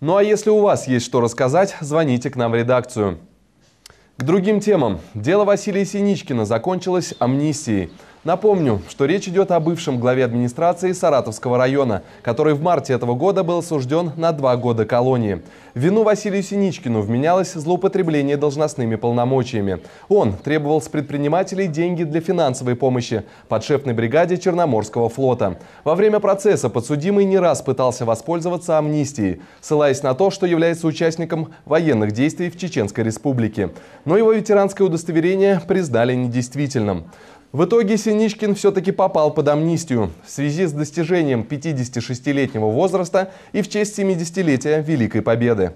Ну а если у вас есть что рассказать, звоните к нам в редакцию. К другим темам. Дело Василия Синичкина закончилось амнистией. Напомню, что речь идет о бывшем главе администрации Саратовского района, который в марте этого года был осужден на два года колонии. Вину Василию Синичкину вменялось злоупотребление должностными полномочиями. Он требовал с предпринимателей деньги для финансовой помощи подшефной бригаде Черноморского флота. Во время процесса подсудимый не раз пытался воспользоваться амнистией, ссылаясь на то, что является участником военных действий в Чеченской республике. Но его ветеранское удостоверение признали недействительным. В итоге Синичкин все-таки попал под амнистию в связи с достижением 56-летнего возраста и в честь 70-летия Великой Победы.